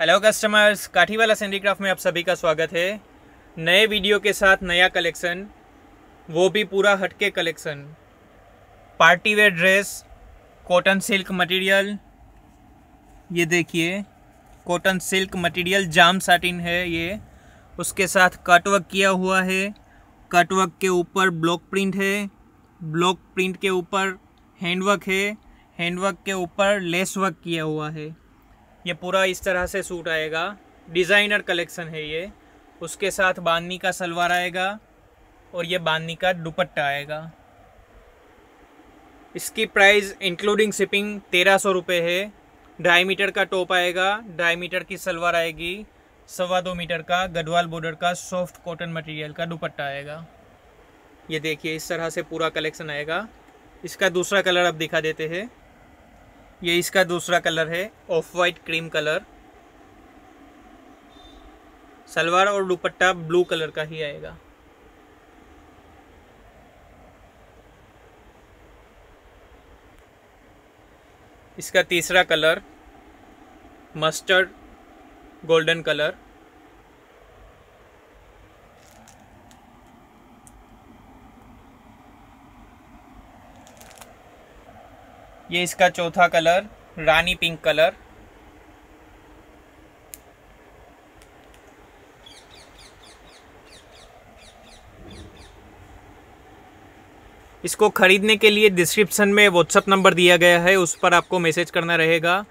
hello customers काठीवाला सैंडीक्राफ्ट में आप सभी का स्वागत है नए वीडियो के साथ नया कलेक्शन वो भी पूरा हटके collection party wear dress cotton silk material ये देखिए कॉटन सिल्क मटेरियल जाम साटिन है ये उसके साथ कटवर्क किया हुआ है कटवर्क के ऊपर ब्लॉक प्रिंट है ब्लॉक प्रिंट के ऊपर हैंडवर्क है हैंडवर्क के ऊपर लेस वर्क किया हुआ है ये पूरा इस तरह से सूट आएगा डिज़ाइनर कलेक्शन है ये उसके साथ बांधनी का सलवार आएगा और ये बांधनी का दुपट्टा आएगा इसकी प्राइस इंक्लूडिंग शिपिंग तेरह सौ रुपये है ढाई मीटर का टॉप आएगा ढाई मीटर की सलवार आएगी सवा दो मीटर का गढ़वाल बॉर्डर का सॉफ्ट कॉटन मटेरियल का दुपट्टा आएगा ये देखिए इस तरह से पूरा कलेक्शन आएगा इसका दूसरा कलर अब दिखा देते हैं ये इसका दूसरा कलर है off white cream colour salwar और दुपट्टा ब्लू कलर का ही आएगा इसका तीसरा कलर मस्टर्ड गोल्डन कलर ये इसका चौथा कलर रानी पिंक कलर इसको ख़रीदने के लिए डिस्क्रिप्शन में व्हाट्सअप नंबर दिया गया है उस पर आपको मैसेज करना रहेगा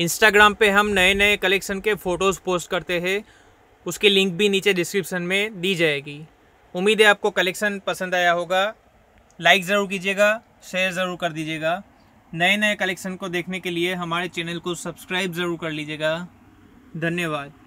इंस्टाग्राम पे हम नए नए कलेक्शन के फ़ोटोज़ पोस्ट करते हैं उसकी लिंक भी नीचे डिस्क्रिप्शन में दी जाएगी उम्मीद है आपको कलेक्शन पसंद आया होगा लाइक ज़रूर कीजिएगा शेयर ज़रूर कर दीजिएगा नए नए कलेक्शन को देखने के लिए हमारे चैनल को सब्सक्राइब ज़रूर कर लीजिएगा धन्यवाद